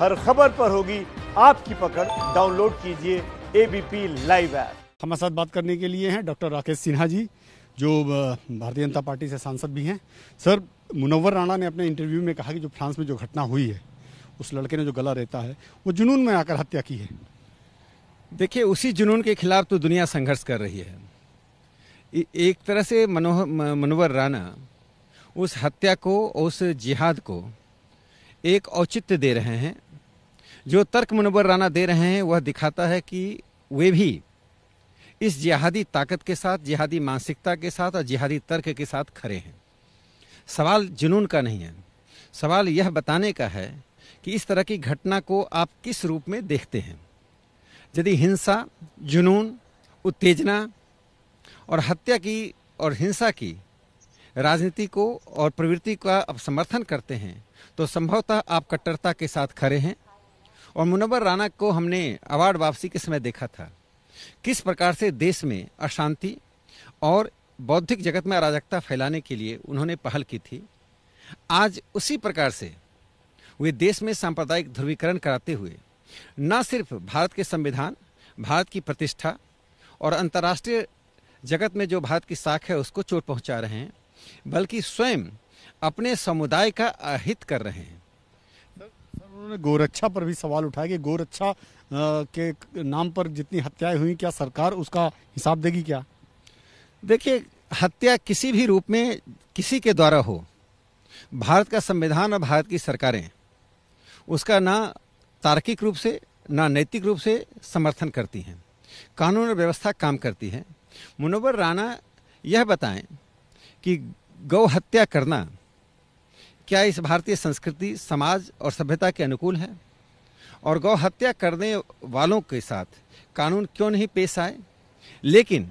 हर खबर पर होगी आपकी पकड़ डाउनलोड कीजिए एबीपी लाइव ऐप हमारे साथ बात करने के लिए हैं डॉक्टर राकेश सिन्हा जी जो भारतीय जनता पार्टी से सांसद भी हैं सर मुनव्वर राणा ने अपने इंटरव्यू में कहा कि जो फ्रांस में जो घटना हुई है उस लड़के ने जो गला रहता है वो जुनून में आकर हत्या की है देखिए उसी जुनून के खिलाफ तो दुनिया संघर्ष कर रही है एक तरह से मनोहर मनोवर राणा उस हत्या को उस जिहाद को एक औचित्य दे रहे हैं जो तर्क मुनवर राना दे रहे हैं वह दिखाता है कि वे भी इस जिहादी ताकत के साथ जिहादी मानसिकता के साथ और जिहादी तर्क के साथ खड़े हैं सवाल जुनून का नहीं है सवाल यह बताने का है कि इस तरह की घटना को आप किस रूप में देखते हैं यदि हिंसा जुनून उत्तेजना और हत्या की और हिंसा की राजनीति को और प्रवृत्ति का आप समर्थन करते हैं तो संभवतः आप कट्टरता के साथ खड़े हैं और मुनवर राना को हमने अवार्ड वापसी के समय देखा था किस प्रकार से देश में अशांति और बौद्धिक जगत में अराजकता फैलाने के लिए उन्होंने पहल की थी आज उसी प्रकार से वे देश में सांप्रदायिक ध्रुवीकरण कराते हुए न सिर्फ भारत के संविधान भारत की प्रतिष्ठा और अंतर्राष्ट्रीय जगत में जो भारत की साख है उसको चोट पहुंचा रहे हैं बल्कि स्वयं अपने समुदाय का अहित कर रहे हैं उन्होंने गोरक्षा पर भी सवाल उठाया कि गोरक्षा के नाम पर जितनी हत्याएं हुई क्या सरकार उसका हिसाब देगी क्या देखिए हत्या किसी भी रूप में किसी के द्वारा हो भारत का संविधान और भारत की सरकारें उसका ना तार्किक रूप से ना नैतिक रूप से समर्थन करती हैं कानून और व्यवस्था काम करती है मुनवर राणा यह बताएं कि गौ हत्या करना क्या इस भारतीय संस्कृति समाज और सभ्यता के अनुकूल है और गौ हत्या करने वालों के साथ कानून क्यों नहीं पेश आए लेकिन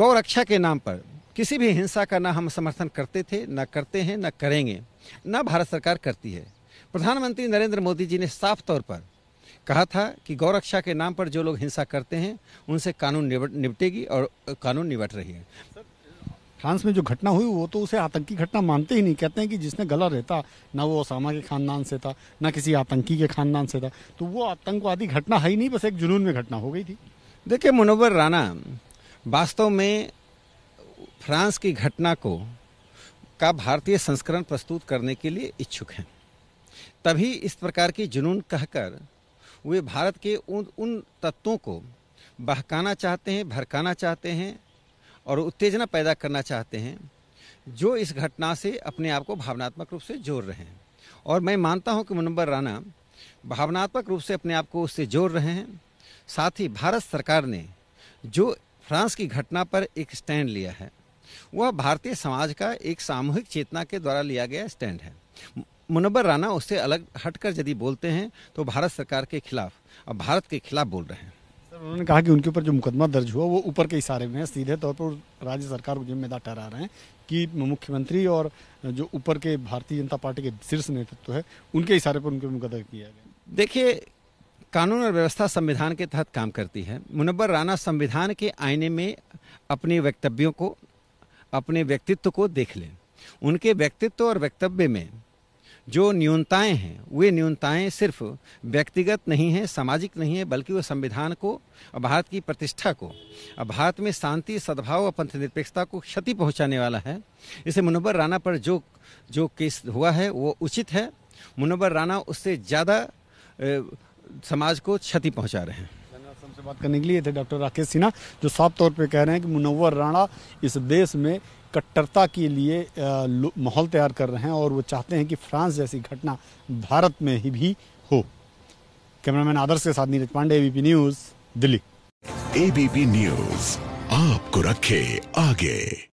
गौ रक्षा के नाम पर किसी भी हिंसा का ना हम समर्थन करते थे ना करते हैं ना करेंगे ना भारत सरकार करती है प्रधानमंत्री नरेंद्र मोदी जी ने साफ तौर पर कहा था कि गौरक्षा के नाम पर जो लोग हिंसा करते हैं उनसे कानून निपटेगी और कानून निपट रही है फ्रांस में जो घटना हुई वो तो उसे आतंकी घटना मानते ही नहीं कहते हैं कि जिसने गला रहता ना वो ओसामा के खानदान से था ना किसी आतंकी के खानदान से था तो वो आतंकवादी घटना है ही नहीं बस एक जुनून में घटना हो गई थी देखिए मनोवर राणा वास्तव में फ्रांस की घटना को का भारतीय संस्करण प्रस्तुत करने के लिए इच्छुक हैं तभी इस प्रकार की जुनून कहकर वे भारत के उन उन तत्वों को बहकाना चाहते हैं भरकाना चाहते हैं और उत्तेजना पैदा करना चाहते हैं जो इस घटना से अपने आप को भावनात्मक रूप से जोड़ रहे हैं और मैं मानता हूं कि मुनबर राणा भावनात्मक रूप से अपने आप को उससे जोड़ रहे हैं साथ ही भारत सरकार ने जो फ्रांस की घटना पर एक स्टैंड लिया है वह भारतीय समाज का एक सामूहिक चेतना के द्वारा लिया गया स्टैंड है मुनबर राना उससे अलग हटकर यदि बोलते हैं तो भारत सरकार के खिलाफ और भारत के खिलाफ बोल रहे हैं उन्होंने कहा कि उनके ऊपर जो मुकदमा दर्ज हुआ वो ऊपर के इशारे में है सीधे तौर पर राज्य सरकार को जिम्मेदार ठहरा रहे हैं कि मुख्यमंत्री और जो ऊपर के भारतीय जनता पार्टी के शीर्ष नेतृत्व है उनके इशारे पर उनके मुकदमा किया गया देखिए कानून और व्यवस्था संविधान के तहत काम करती है मुनबर राना संविधान के आईने में अपने वक्तव्यों को अपने व्यक्तित्व को देख लें उनके व्यक्तित्व और वक्तव्य में जो न्यूनताएं हैं वे न्यूनताएं सिर्फ व्यक्तिगत नहीं हैं सामाजिक नहीं है बल्कि वो संविधान को और भारत की प्रतिष्ठा को और भारत में शांति सद्भाव और पंथ निरपेक्षता को क्षति पहुंचाने वाला है इसे मुनवर राणा पर जो जो केस हुआ है वो उचित है मुनवर राणा उससे ज़्यादा समाज को क्षति पहुँचा रहे हैं से बात करने के लिए थे डॉक्टर राकेश सिन्हा जो साफ तौर पे कह रहे हैं कि मुनव्वर राणा इस देश में कट्टरता के लिए माहौल तैयार कर रहे हैं और वो चाहते हैं कि फ्रांस जैसी घटना भारत में ही भी हो कैमरामैन आदर्श के साथ Neeraj Pandey ABP news Delhi ABP news आपको रखे आगे